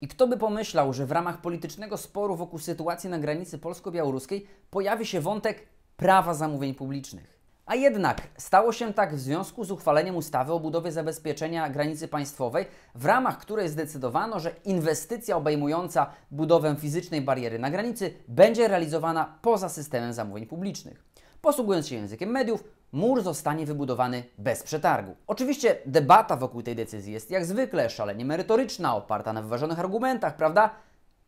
I kto by pomyślał, że w ramach politycznego sporu wokół sytuacji na granicy polsko-białoruskiej pojawi się wątek prawa zamówień publicznych. A jednak stało się tak w związku z uchwaleniem ustawy o budowie zabezpieczenia granicy państwowej, w ramach której zdecydowano, że inwestycja obejmująca budowę fizycznej bariery na granicy będzie realizowana poza systemem zamówień publicznych. Posługując się językiem mediów, mur zostanie wybudowany bez przetargu. Oczywiście debata wokół tej decyzji jest jak zwykle szalenie merytoryczna, oparta na wyważonych argumentach, prawda?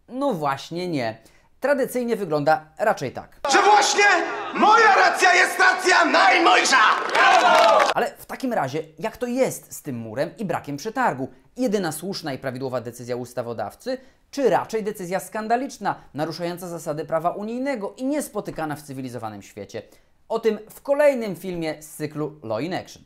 No właśnie nie. Tradycyjnie wygląda raczej tak. Że właśnie moja racja jest racja najmojsza! Ale w takim razie, jak to jest z tym murem i brakiem przetargu? Jedyna słuszna i prawidłowa decyzja ustawodawcy, czy raczej decyzja skandaliczna, naruszająca zasady prawa unijnego i niespotykana w cywilizowanym świecie? O tym w kolejnym filmie z cyklu Law in Action.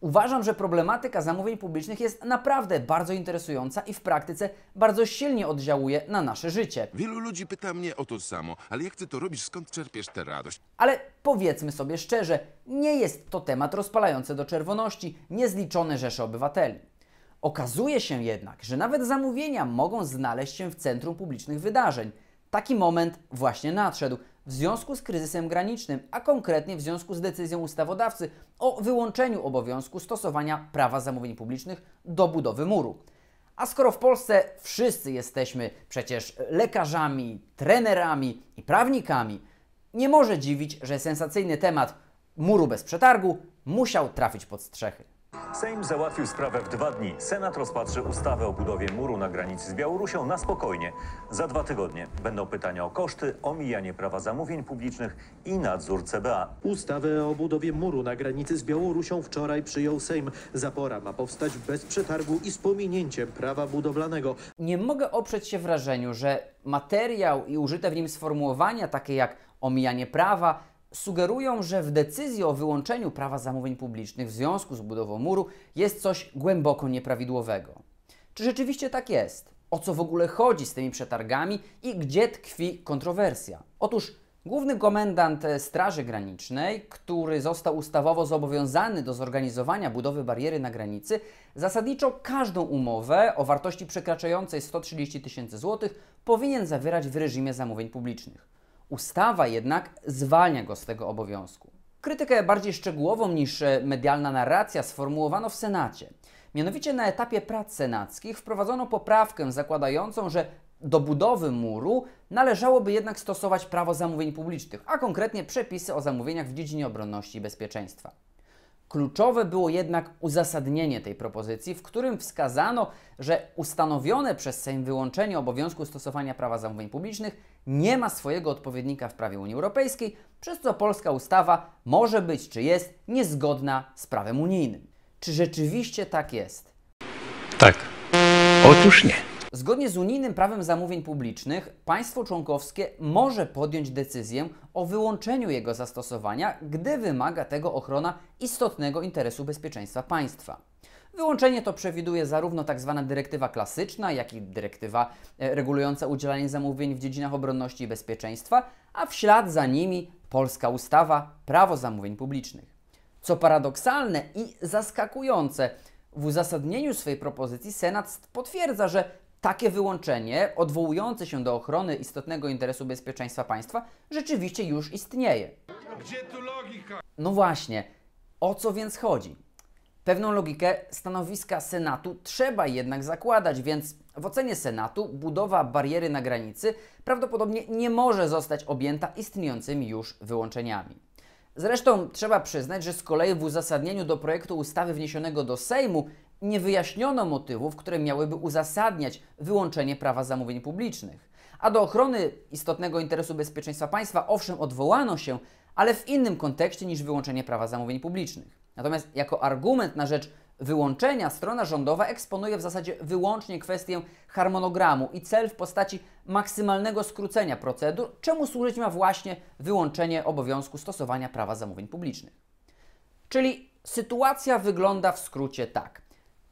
Uważam, że problematyka zamówień publicznych jest naprawdę bardzo interesująca i w praktyce bardzo silnie oddziałuje na nasze życie. Wielu ludzi pyta mnie o to samo, ale jak ty to robisz, skąd czerpiesz tę radość? Ale powiedzmy sobie szczerze, nie jest to temat rozpalający do czerwoności niezliczone rzesze obywateli. Okazuje się jednak, że nawet zamówienia mogą znaleźć się w centrum publicznych wydarzeń. Taki moment właśnie nadszedł w związku z kryzysem granicznym, a konkretnie w związku z decyzją ustawodawcy o wyłączeniu obowiązku stosowania prawa zamówień publicznych do budowy muru. A skoro w Polsce wszyscy jesteśmy przecież lekarzami, trenerami i prawnikami, nie może dziwić, że sensacyjny temat muru bez przetargu musiał trafić pod strzechy. Sejm załatwił sprawę w dwa dni. Senat rozpatrzy ustawę o budowie muru na granicy z Białorusią na spokojnie. Za dwa tygodnie będą pytania o koszty, omijanie prawa zamówień publicznych i nadzór CBA. Ustawę o budowie muru na granicy z Białorusią wczoraj przyjął Sejm. Zapora ma powstać bez przetargu i z pominięciem prawa budowlanego. Nie mogę oprzeć się wrażeniu, że materiał i użyte w nim sformułowania takie jak omijanie prawa sugerują, że w decyzji o wyłączeniu prawa zamówień publicznych w związku z budową muru jest coś głęboko nieprawidłowego. Czy rzeczywiście tak jest? O co w ogóle chodzi z tymi przetargami i gdzie tkwi kontrowersja? Otóż Główny komendant e, Straży Granicznej, który został ustawowo zobowiązany do zorganizowania budowy bariery na granicy, zasadniczo każdą umowę o wartości przekraczającej 130 tysięcy złotych powinien zawierać w reżimie zamówień publicznych. Ustawa jednak zwalnia go z tego obowiązku. Krytykę bardziej szczegółową niż e, medialna narracja sformułowano w Senacie. Mianowicie na etapie prac senackich wprowadzono poprawkę zakładającą, że do budowy muru należałoby jednak stosować prawo zamówień publicznych, a konkretnie przepisy o zamówieniach w dziedzinie obronności i bezpieczeństwa. Kluczowe było jednak uzasadnienie tej propozycji, w którym wskazano, że ustanowione przez Sejm wyłączenie obowiązku stosowania prawa zamówień publicznych nie ma swojego odpowiednika w prawie Unii Europejskiej, przez co polska ustawa może być czy jest niezgodna z prawem unijnym. Czy rzeczywiście tak jest? Tak. Otóż nie. Zgodnie z unijnym prawem zamówień publicznych, państwo członkowskie może podjąć decyzję o wyłączeniu jego zastosowania, gdy wymaga tego ochrona istotnego interesu bezpieczeństwa państwa. Wyłączenie to przewiduje zarówno tzw. Tak dyrektywa klasyczna, jak i dyrektywa e, regulująca udzielanie zamówień w dziedzinach obronności i bezpieczeństwa, a w ślad za nimi polska ustawa Prawo zamówień publicznych. Co paradoksalne i zaskakujące, w uzasadnieniu swej propozycji Senat potwierdza, że takie wyłączenie odwołujące się do ochrony istotnego interesu bezpieczeństwa państwa rzeczywiście już istnieje. Gdzie tu logika? No właśnie, o co więc chodzi? Pewną logikę stanowiska Senatu trzeba jednak zakładać, więc w ocenie Senatu budowa bariery na granicy prawdopodobnie nie może zostać objęta istniejącymi już wyłączeniami. Zresztą trzeba przyznać, że z kolei w uzasadnieniu do projektu ustawy wniesionego do Sejmu nie wyjaśniono motywów, które miałyby uzasadniać wyłączenie prawa zamówień publicznych. A do ochrony istotnego interesu bezpieczeństwa państwa owszem odwołano się, ale w innym kontekście niż wyłączenie prawa zamówień publicznych. Natomiast jako argument na rzecz wyłączenia strona rządowa eksponuje w zasadzie wyłącznie kwestię harmonogramu i cel w postaci maksymalnego skrócenia procedur, czemu służyć ma właśnie wyłączenie obowiązku stosowania prawa zamówień publicznych. Czyli sytuacja wygląda w skrócie tak.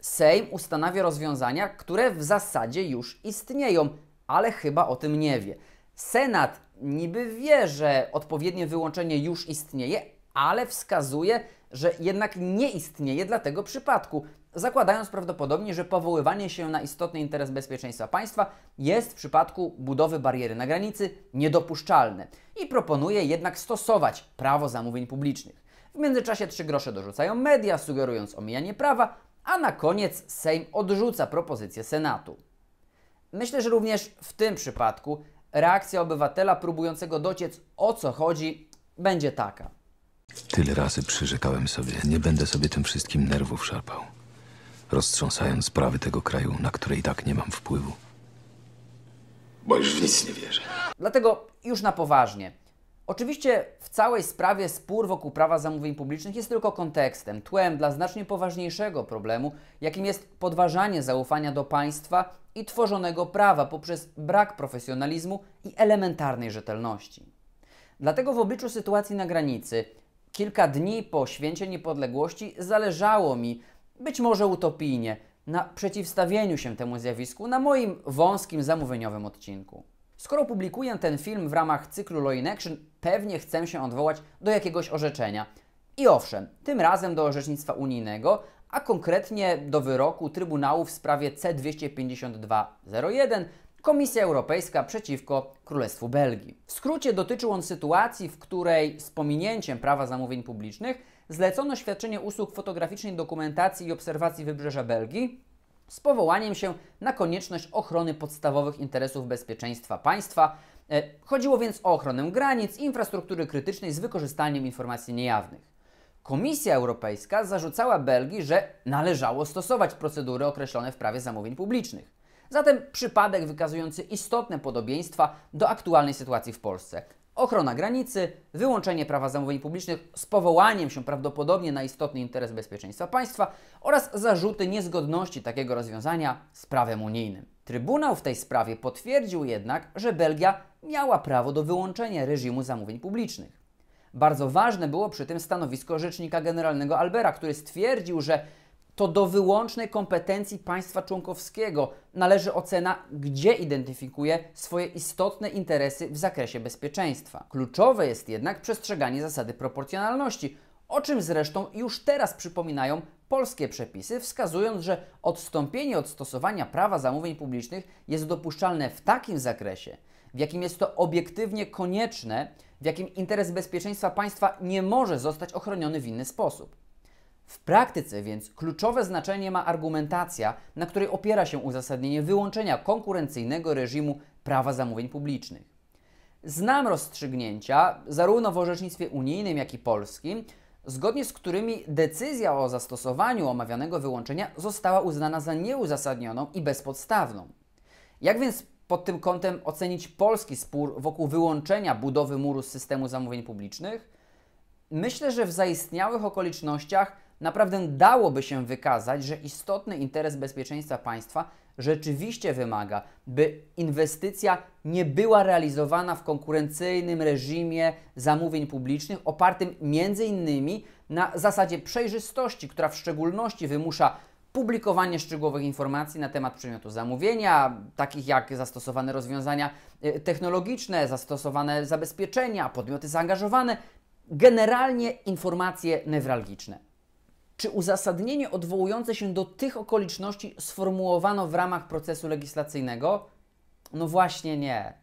Sejm ustanawia rozwiązania, które w zasadzie już istnieją, ale chyba o tym nie wie. Senat niby wie, że odpowiednie wyłączenie już istnieje, ale wskazuje, że jednak nie istnieje dla tego przypadku, zakładając prawdopodobnie, że powoływanie się na istotny interes bezpieczeństwa państwa jest w przypadku budowy bariery na granicy niedopuszczalne i proponuje jednak stosować prawo zamówień publicznych. W międzyczasie trzy grosze dorzucają media, sugerując omijanie prawa, a na koniec Sejm odrzuca propozycję Senatu. Myślę, że również w tym przypadku reakcja obywatela próbującego dociec o co chodzi będzie taka. Tyle razy przyrzekałem sobie, nie będę sobie tym wszystkim nerwów szarpał, roztrząsając sprawy tego kraju, na które i tak nie mam wpływu. Bo już w nic nie wierzę. Dlatego już na poważnie. Oczywiście w całej sprawie spór wokół prawa zamówień publicznych jest tylko kontekstem, tłem dla znacznie poważniejszego problemu, jakim jest podważanie zaufania do państwa i tworzonego prawa poprzez brak profesjonalizmu i elementarnej rzetelności. Dlatego w obliczu sytuacji na granicy, kilka dni po święcie niepodległości, zależało mi, być może utopijnie, na przeciwstawieniu się temu zjawisku na moim wąskim zamówieniowym odcinku. Skoro publikuję ten film w ramach cyklu Law in Action, pewnie chcę się odwołać do jakiegoś orzeczenia. I owszem, tym razem do orzecznictwa unijnego, a konkretnie do wyroku Trybunału w sprawie C25201 Komisja Europejska przeciwko Królestwu Belgii. W skrócie dotyczył on sytuacji, w której z pominięciem prawa zamówień publicznych zlecono świadczenie usług fotograficznej dokumentacji i obserwacji wybrzeża Belgii z powołaniem się na konieczność ochrony podstawowych interesów bezpieczeństwa państwa. E, chodziło więc o ochronę granic, infrastruktury krytycznej z wykorzystaniem informacji niejawnych. Komisja Europejska zarzucała Belgii, że należało stosować procedury określone w prawie zamówień publicznych. Zatem przypadek wykazujący istotne podobieństwa do aktualnej sytuacji w Polsce ochrona granicy, wyłączenie prawa zamówień publicznych z powołaniem się prawdopodobnie na istotny interes bezpieczeństwa państwa oraz zarzuty niezgodności takiego rozwiązania z prawem unijnym. Trybunał w tej sprawie potwierdził jednak, że Belgia miała prawo do wyłączenia reżimu zamówień publicznych. Bardzo ważne było przy tym stanowisko rzecznika generalnego Albera, który stwierdził, że to do wyłącznej kompetencji państwa członkowskiego należy ocena, gdzie identyfikuje swoje istotne interesy w zakresie bezpieczeństwa. Kluczowe jest jednak przestrzeganie zasady proporcjonalności, o czym zresztą już teraz przypominają polskie przepisy, wskazując, że odstąpienie od stosowania prawa zamówień publicznych jest dopuszczalne w takim zakresie, w jakim jest to obiektywnie konieczne, w jakim interes bezpieczeństwa państwa nie może zostać ochroniony w inny sposób. W praktyce więc kluczowe znaczenie ma argumentacja, na której opiera się uzasadnienie wyłączenia konkurencyjnego reżimu prawa zamówień publicznych. Znam rozstrzygnięcia, zarówno w orzecznictwie unijnym, jak i polskim, zgodnie z którymi decyzja o zastosowaniu omawianego wyłączenia została uznana za nieuzasadnioną i bezpodstawną. Jak więc pod tym kątem ocenić polski spór wokół wyłączenia budowy muru z systemu zamówień publicznych? Myślę, że w zaistniałych okolicznościach naprawdę dałoby się wykazać, że istotny interes bezpieczeństwa państwa rzeczywiście wymaga, by inwestycja nie była realizowana w konkurencyjnym reżimie zamówień publicznych, opartym innymi na zasadzie przejrzystości, która w szczególności wymusza publikowanie szczegółowych informacji na temat przedmiotu zamówienia, takich jak zastosowane rozwiązania e, technologiczne, zastosowane zabezpieczenia, podmioty zaangażowane, generalnie informacje newralgiczne. Czy uzasadnienie odwołujące się do tych okoliczności sformułowano w ramach procesu legislacyjnego? No właśnie nie.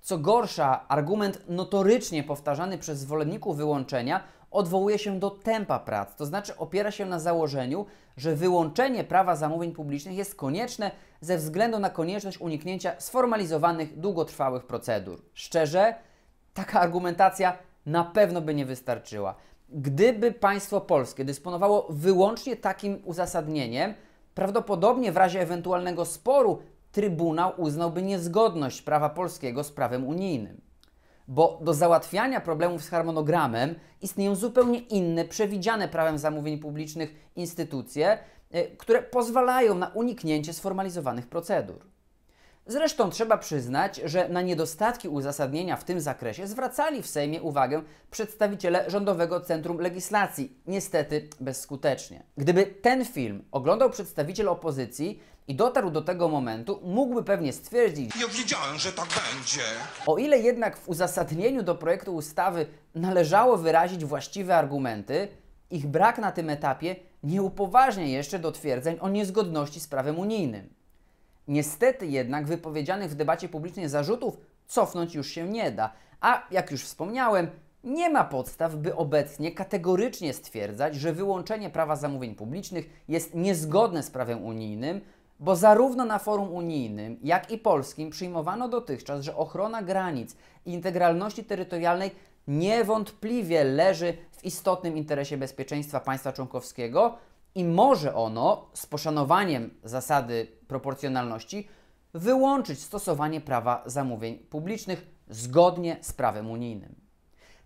Co gorsza, argument notorycznie powtarzany przez zwolenników wyłączenia odwołuje się do tempa prac, to znaczy opiera się na założeniu, że wyłączenie prawa zamówień publicznych jest konieczne ze względu na konieczność uniknięcia sformalizowanych, długotrwałych procedur. Szczerze, taka argumentacja na pewno by nie wystarczyła. Gdyby państwo polskie dysponowało wyłącznie takim uzasadnieniem, prawdopodobnie w razie ewentualnego sporu Trybunał uznałby niezgodność prawa polskiego z prawem unijnym. Bo do załatwiania problemów z harmonogramem istnieją zupełnie inne, przewidziane prawem zamówień publicznych instytucje, e, które pozwalają na uniknięcie sformalizowanych procedur. Zresztą trzeba przyznać, że na niedostatki uzasadnienia w tym zakresie zwracali w Sejmie uwagę przedstawiciele Rządowego Centrum Legislacji, niestety bezskutecznie. Gdyby ten film oglądał przedstawiciel opozycji i dotarł do tego momentu, mógłby pewnie stwierdzić: Nie wiedziałem, że tak będzie. O ile jednak w uzasadnieniu do projektu ustawy należało wyrazić właściwe argumenty, ich brak na tym etapie nie upoważnia jeszcze do twierdzeń o niezgodności z prawem unijnym. Niestety jednak wypowiedzianych w debacie publicznej zarzutów cofnąć już się nie da, a jak już wspomniałem, nie ma podstaw, by obecnie kategorycznie stwierdzać, że wyłączenie prawa zamówień publicznych jest niezgodne z prawem unijnym, bo zarówno na forum unijnym, jak i polskim przyjmowano dotychczas, że ochrona granic i integralności terytorialnej niewątpliwie leży w istotnym interesie bezpieczeństwa państwa członkowskiego, i może ono z poszanowaniem zasady proporcjonalności wyłączyć stosowanie prawa zamówień publicznych zgodnie z prawem unijnym.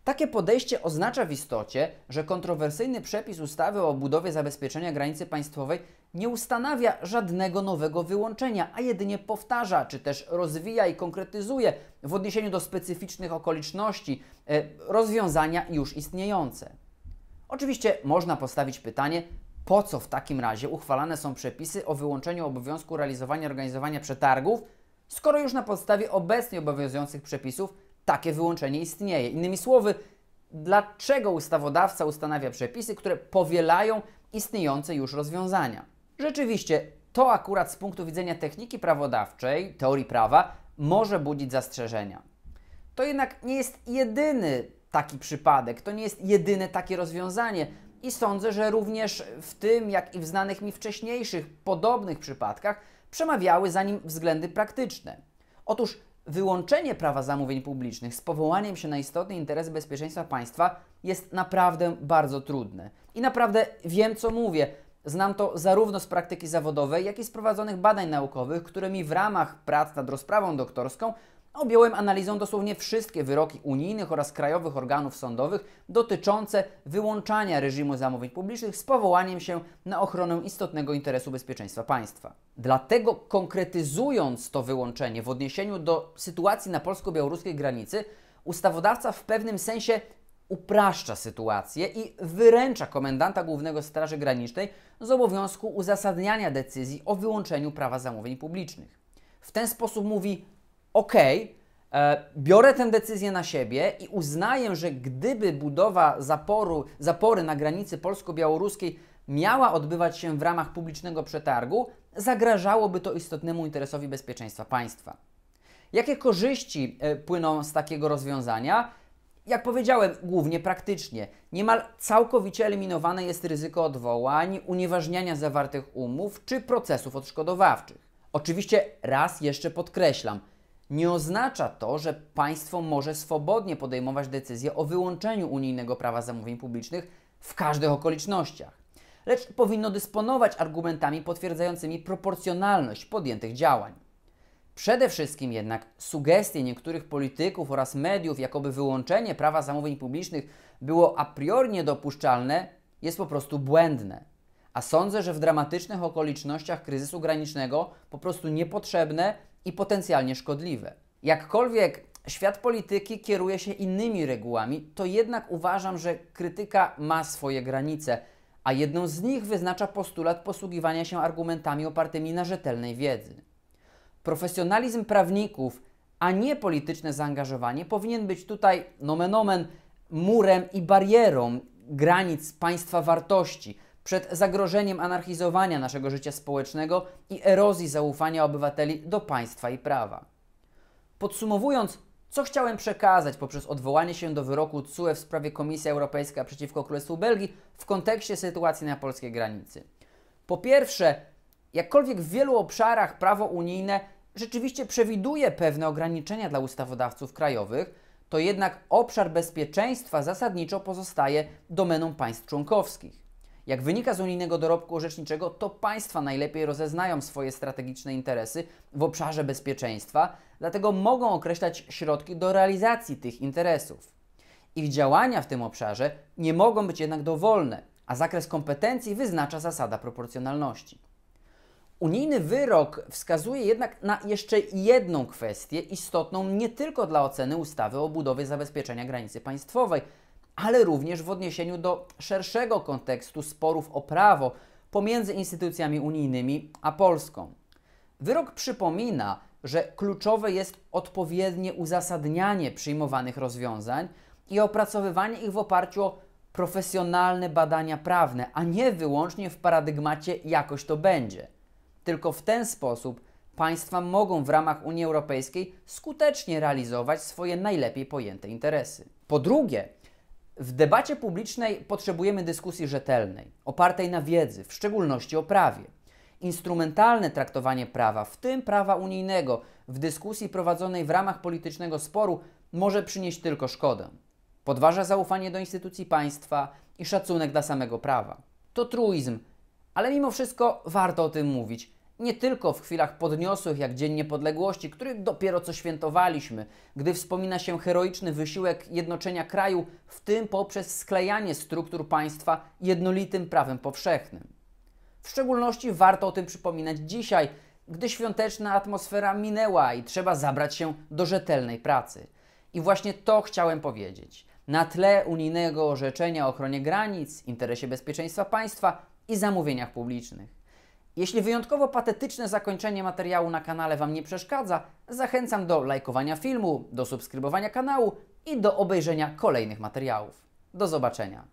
Takie podejście oznacza w istocie, że kontrowersyjny przepis ustawy o budowie zabezpieczenia granicy państwowej nie ustanawia żadnego nowego wyłączenia, a jedynie powtarza czy też rozwija i konkretyzuje w odniesieniu do specyficznych okoliczności e, rozwiązania już istniejące. Oczywiście można postawić pytanie, po co w takim razie uchwalane są przepisy o wyłączeniu obowiązku realizowania organizowania przetargów, skoro już na podstawie obecnie obowiązujących przepisów takie wyłączenie istnieje? Innymi słowy, dlaczego ustawodawca ustanawia przepisy, które powielają istniejące już rozwiązania? Rzeczywiście, to akurat z punktu widzenia techniki prawodawczej, teorii prawa, może budzić zastrzeżenia. To jednak nie jest jedyny taki przypadek, to nie jest jedyne takie rozwiązanie. I sądzę, że również w tym, jak i w znanych mi wcześniejszych podobnych przypadkach, przemawiały za nim względy praktyczne. Otóż wyłączenie prawa zamówień publicznych z powołaniem się na istotny interes bezpieczeństwa państwa jest naprawdę bardzo trudne. I naprawdę wiem, co mówię. Znam to zarówno z praktyki zawodowej, jak i z prowadzonych badań naukowych, które mi w ramach prac nad rozprawą doktorską Objąłem analizą dosłownie wszystkie wyroki unijnych oraz krajowych organów sądowych dotyczące wyłączania reżimu zamówień publicznych z powołaniem się na ochronę istotnego interesu bezpieczeństwa państwa. Dlatego konkretyzując to wyłączenie w odniesieniu do sytuacji na polsko-białoruskiej granicy, ustawodawca w pewnym sensie upraszcza sytuację i wyręcza komendanta głównego Straży Granicznej z obowiązku uzasadniania decyzji o wyłączeniu prawa zamówień publicznych. W ten sposób mówi ok, e, biorę tę decyzję na siebie i uznaję, że gdyby budowa zaporu, zapory na granicy polsko-białoruskiej miała odbywać się w ramach publicznego przetargu, zagrażałoby to istotnemu interesowi bezpieczeństwa państwa. Jakie korzyści e, płyną z takiego rozwiązania? Jak powiedziałem, głównie praktycznie. Niemal całkowicie eliminowane jest ryzyko odwołań, unieważniania zawartych umów czy procesów odszkodowawczych. Oczywiście raz jeszcze podkreślam – nie oznacza to, że państwo może swobodnie podejmować decyzję o wyłączeniu unijnego prawa zamówień publicznych w każdych okolicznościach, lecz powinno dysponować argumentami potwierdzającymi proporcjonalność podjętych działań. Przede wszystkim jednak sugestie niektórych polityków oraz mediów, jakoby wyłączenie prawa zamówień publicznych było a priori niedopuszczalne, jest po prostu błędne. A sądzę, że w dramatycznych okolicznościach kryzysu granicznego po prostu niepotrzebne i potencjalnie szkodliwe. Jakkolwiek świat polityki kieruje się innymi regułami, to jednak uważam, że krytyka ma swoje granice, a jedną z nich wyznacza postulat posługiwania się argumentami opartymi na rzetelnej wiedzy. Profesjonalizm prawników, a nie polityczne zaangażowanie powinien być tutaj nomen murem i barierą granic państwa wartości – przed zagrożeniem anarchizowania naszego życia społecznego i erozji zaufania obywateli do państwa i prawa. Podsumowując, co chciałem przekazać poprzez odwołanie się do wyroku CUE w sprawie Komisja Europejska przeciwko Królestwu Belgii w kontekście sytuacji na polskiej granicy? Po pierwsze, jakkolwiek w wielu obszarach prawo unijne rzeczywiście przewiduje pewne ograniczenia dla ustawodawców krajowych, to jednak obszar bezpieczeństwa zasadniczo pozostaje domeną państw członkowskich. Jak wynika z unijnego dorobku orzeczniczego, to państwa najlepiej rozeznają swoje strategiczne interesy w obszarze bezpieczeństwa, dlatego mogą określać środki do realizacji tych interesów. Ich działania w tym obszarze nie mogą być jednak dowolne, a zakres kompetencji wyznacza zasada proporcjonalności. Unijny wyrok wskazuje jednak na jeszcze jedną kwestię istotną nie tylko dla oceny ustawy o budowie zabezpieczenia granicy państwowej, ale również w odniesieniu do szerszego kontekstu sporów o prawo pomiędzy instytucjami unijnymi a Polską. Wyrok przypomina, że kluczowe jest odpowiednie uzasadnianie przyjmowanych rozwiązań i opracowywanie ich w oparciu o profesjonalne badania prawne, a nie wyłącznie w paradygmacie jakoś to będzie. Tylko w ten sposób państwa mogą w ramach Unii Europejskiej skutecznie realizować swoje najlepiej pojęte interesy. Po drugie, w debacie publicznej potrzebujemy dyskusji rzetelnej, opartej na wiedzy, w szczególności o prawie. Instrumentalne traktowanie prawa, w tym prawa unijnego, w dyskusji prowadzonej w ramach politycznego sporu może przynieść tylko szkodę. Podważa zaufanie do instytucji państwa i szacunek dla samego prawa. To truizm, ale mimo wszystko warto o tym mówić nie tylko w chwilach podniosłych, jak Dzień Niepodległości, który dopiero co świętowaliśmy, gdy wspomina się heroiczny wysiłek jednoczenia kraju, w tym poprzez sklejanie struktur państwa jednolitym prawem powszechnym. W szczególności warto o tym przypominać dzisiaj, gdy świąteczna atmosfera minęła i trzeba zabrać się do rzetelnej pracy. I właśnie to chciałem powiedzieć. Na tle unijnego orzeczenia o ochronie granic, interesie bezpieczeństwa państwa i zamówieniach publicznych. Jeśli wyjątkowo patetyczne zakończenie materiału na kanale Wam nie przeszkadza, zachęcam do lajkowania filmu, do subskrybowania kanału i do obejrzenia kolejnych materiałów. Do zobaczenia.